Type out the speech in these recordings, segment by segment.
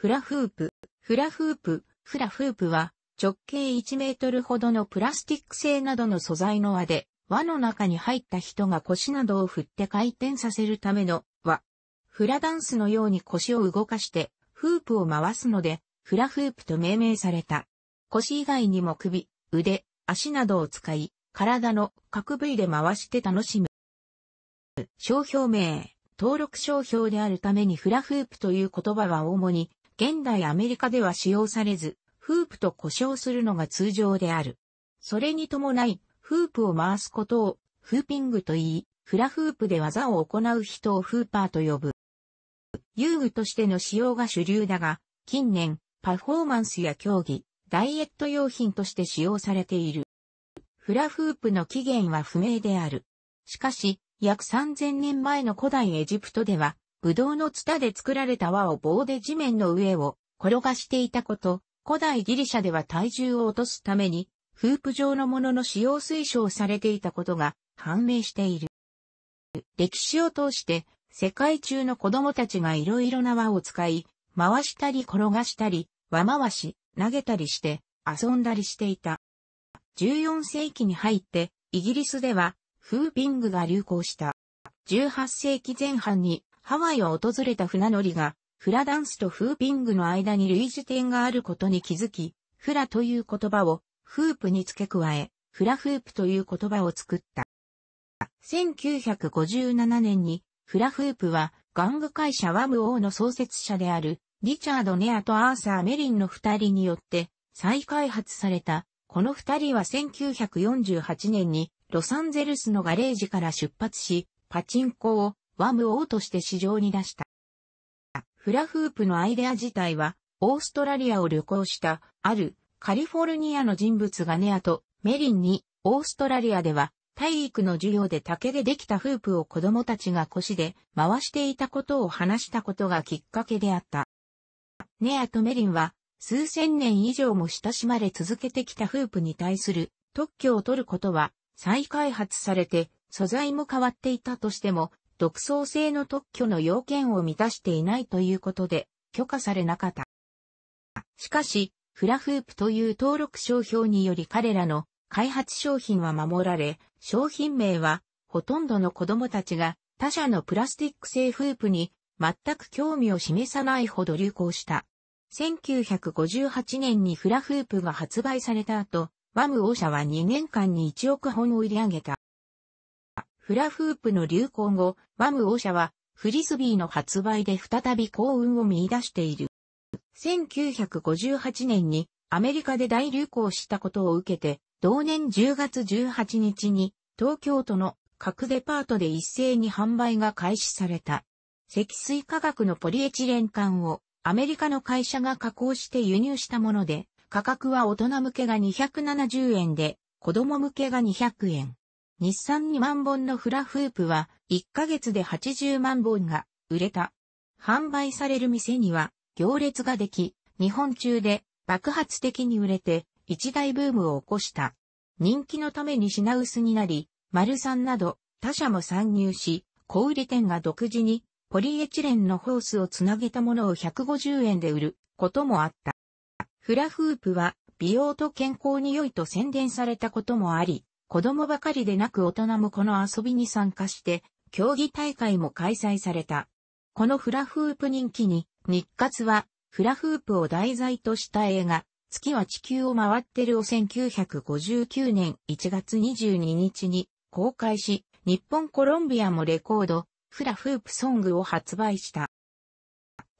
フラフープ。フラフープ。フラフープは直径1メートルほどのプラスチック製などの素材の輪で、輪の中に入った人が腰などを振って回転させるための輪。フラダンスのように腰を動かしてフープを回すので、フラフープと命名された。腰以外にも首、腕、足などを使い、体の各部位で回して楽しむ。商標名、登録商標であるためにフラフープという言葉は主に現代アメリカでは使用されず、フープと呼称するのが通常である。それに伴い、フープを回すことを、フーピングと言い、フラフープで技を行う人をフーパーと呼ぶ。遊具としての使用が主流だが、近年、パフォーマンスや競技、ダイエット用品として使用されている。フラフープの起源は不明である。しかし、約3000年前の古代エジプトでは、ブドウのツタで作られた輪を棒で地面の上を転がしていたこと、古代ギリシャでは体重を落とすために、フープ状のものの使用推奨されていたことが判明している。歴史を通して、世界中の子供たちが色々な輪を使い、回したり転がしたり、輪回し、投げたりして、遊んだりしていた。14世紀に入って、イギリスでは、フーピングが流行した。18世紀前半に、ハワイを訪れた船乗りが、フラダンスとフーピングの間に類似点があることに気づき、フラという言葉をフープに付け加え、フラフープという言葉を作った。1957年にフラフープは玩具会社ワム王の創設者であるリチャード・ネアとアーサー・メリンの二人によって再開発された。この二人は1948年にロサンゼルスのガレージから出発し、パチンコをワム王として市場に出した。フラフープのアイデア自体は、オーストラリアを旅行した、ある、カリフォルニアの人物がネアとメリンに、オーストラリアでは、体育の授業で竹でできたフープを子供たちが腰で回していたことを話したことがきっかけであった。ネアとメリンは、数千年以上も親しまれ続けてきたフープに対する特許を取ることは、再開発されて、素材も変わっていたとしても、独創性の特許の要件を満たしていないということで、許可されなかった。しかし、フラフープという登録商標により彼らの開発商品は守られ、商品名はほとんどの子供たちが他社のプラスティック製フープに全く興味を示さないほど流行した。1958年にフラフープが発売された後、ワム王社は2年間に1億本を売り上げた。フラフープの流行後、ワムオ社はフリスビーの発売で再び幸運を見出している。1958年にアメリカで大流行したことを受けて、同年10月18日に東京都の各デパートで一斉に販売が開始された。積水化学のポリエチレン管をアメリカの会社が加工して輸入したもので、価格は大人向けが270円で、子供向けが200円。日産2万本のフラフープは1ヶ月で80万本が売れた。販売される店には行列ができ、日本中で爆発的に売れて一大ブームを起こした。人気のために品薄になり、丸さんなど他社も参入し、小売店が独自にポリエチレンのホースをつなげたものを150円で売ることもあった。フラフープは美容と健康に良いと宣伝されたこともあり、子供ばかりでなく大人もこの遊びに参加して、競技大会も開催された。このフラフープ人気に、日活は、フラフープを題材とした映画、月は地球を回ってるを1959年1月22日に公開し、日本コロンビアもレコード、フラフープソングを発売した。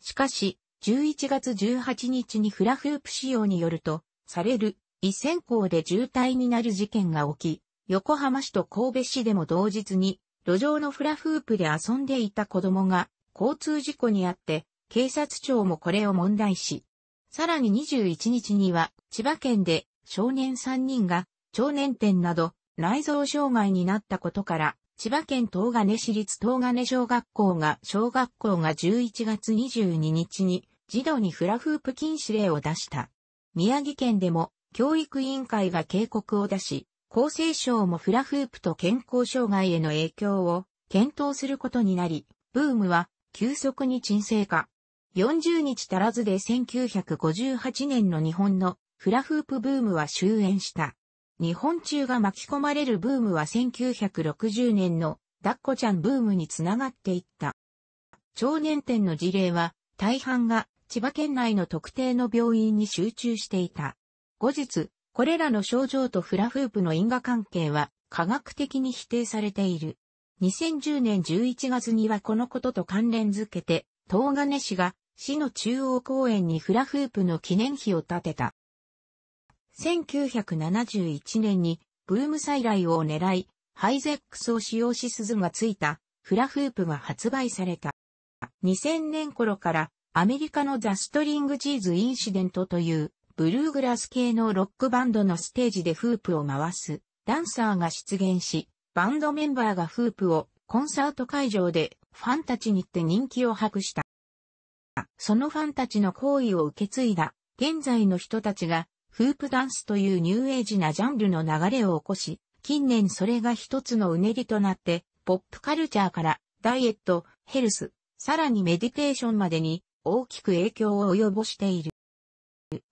しかし、11月18日にフラフープ仕様によると、される伊線港で渋滞になる事件が起き、横浜市と神戸市でも同日に、路上のフラフープで遊んでいた子供が、交通事故にあって、警察庁もこれを問題し、さらに21日には、千葉県で少年3人が、少年店など、内臓障害になったことから、千葉県東金市立東金小学校が、小学校が11月22日に、児童にフラフープ禁止令を出した。宮城県でも、教育委員会が警告を出し、厚生省もフラフープと健康障害への影響を検討することになり、ブームは急速に沈静化。40日足らずで1958年の日本のフラフープブームは終焉した。日本中が巻き込まれるブームは1960年のダッコちゃんブームにつながっていった。長年店の事例は大半が千葉県内の特定の病院に集中していた。後日、これらの症状とフラフープの因果関係は科学的に否定されている。2010年11月にはこのことと関連づけて、東金市が市の中央公園にフラフープの記念碑を建てた。1971年にブーム再来を狙い、ハイゼックスを使用し鈴がついたフラフープが発売された。2000年頃からアメリカのザ・ストリング・ジーズ・インシデントというブルーグラス系のロックバンドのステージでフープを回す、ダンサーが出現し、バンドメンバーがフープをコンサート会場でファンたちにって人気を博した。そのファンたちの行為を受け継いだ、現在の人たちが、フープダンスというニューエイジなジャンルの流れを起こし、近年それが一つのうねりとなって、ポップカルチャーからダイエット、ヘルス、さらにメディテーションまでに大きく影響を及ぼしている。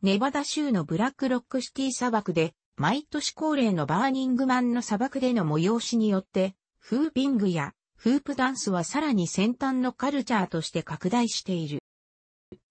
ネバダ州のブラックロックシティ砂漠で、毎年恒例のバーニングマンの砂漠での催しによって、フーピングやフープダンスはさらに先端のカルチャーとして拡大している。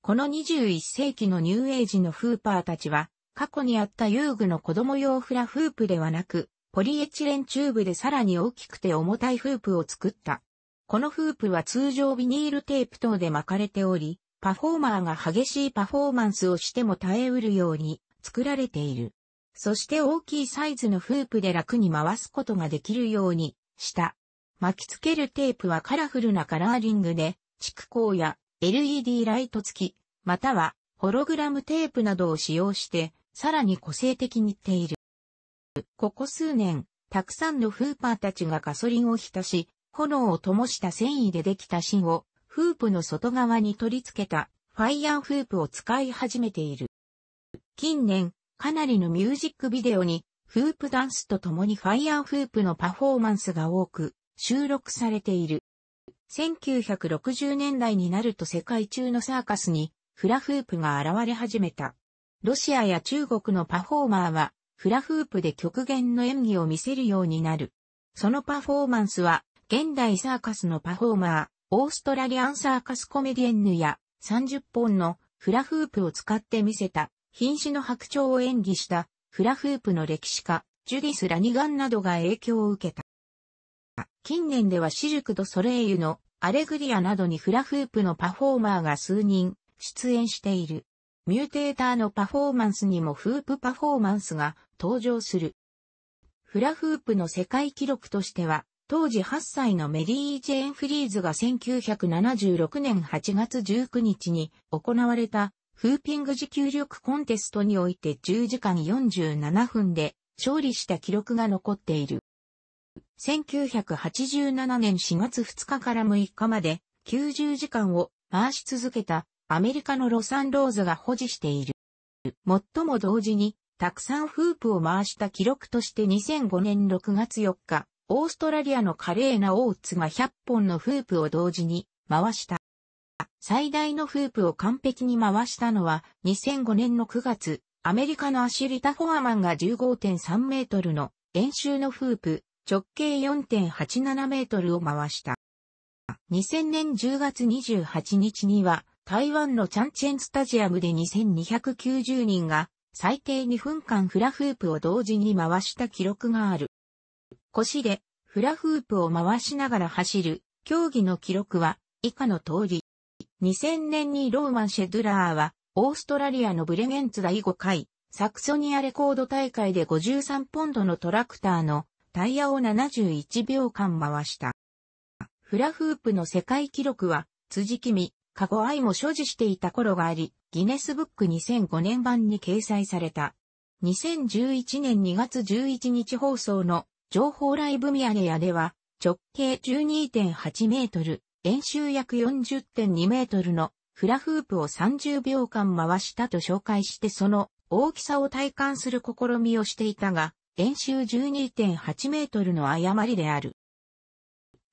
この21世紀のニューエイジのフーパーたちは、過去にあった遊具の子供用フラフープではなく、ポリエチレンチューブでさらに大きくて重たいフープを作った。このフープは通常ビニールテープ等で巻かれており、パフォーマーが激しいパフォーマンスをしても耐えうるように作られている。そして大きいサイズのフープで楽に回すことができるようにした。巻き付けるテープはカラフルなカラーリングで、蓄光や LED ライト付き、またはホログラムテープなどを使用して、さらに個性的にっている。ここ数年、たくさんのフーパーたちがガソリンを浸し、炎を灯した繊維でできた芯をフープの外側に取り付けたファイヤーフープを使い始めている。近年、かなりのミュージックビデオに、フープダンスと共にファイヤーフープのパフォーマンスが多く収録されている。1960年代になると世界中のサーカスにフラフープが現れ始めた。ロシアや中国のパフォーマーはフラフープで極限の演技を見せるようになる。そのパフォーマンスは現代サーカスのパフォーマー、オーストラリアンサーカスコメディエンヌや30本のフラフープを使って見せた瀕死の白鳥を演技したフラフープの歴史家ジュディス・ラニガンなどが影響を受けた。近年ではシルク・ド・ソレイユのアレグリアなどにフラフープのパフォーマーが数人出演している。ミューテーターのパフォーマンスにもフープパフォーマンスが登場する。フラフープの世界記録としては当時8歳のメリー・ジェーン・フリーズが1976年8月19日に行われたフーピング持久力コンテストにおいて10時間47分で勝利した記録が残っている。1987年4月2日から6日まで90時間を回し続けたアメリカのロサンローズが保持している。最も同時にたくさんフープを回した記録として2005年6月4日、オーストラリアの華麗なオーツが100本のフープを同時に回した。最大のフープを完璧に回したのは2005年の9月、アメリカのアシリタ・フォアマンが15.3メートルの円習のフープ直径4.87メートルを回した。2000年10月28日には台湾のチャンチェンスタジアムで2290人が最低2分間フラフープを同時に回した記録がある。腰でフラフープを回しながら走る競技の記録は以下の通り。2000年にローマン・シェドゥラーはオーストラリアのブレゲンツ第5回サクソニアレコード大会で53ポンドのトラクターのタイヤを71秒間回した。フラフープの世界記録は辻君、カゴアイも所持していた頃があり、ギネスブック2005年版に掲載された。2011年2月11日放送の情報ライブミヤネ屋では、直径12.8メートル、円周約40.2メートルのフラフープを30秒間回したと紹介してその大きさを体感する試みをしていたが、円周12.8メートルの誤りである。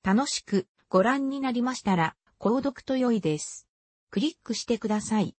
楽しくご覧になりましたら、購読と良いです。クリックしてください。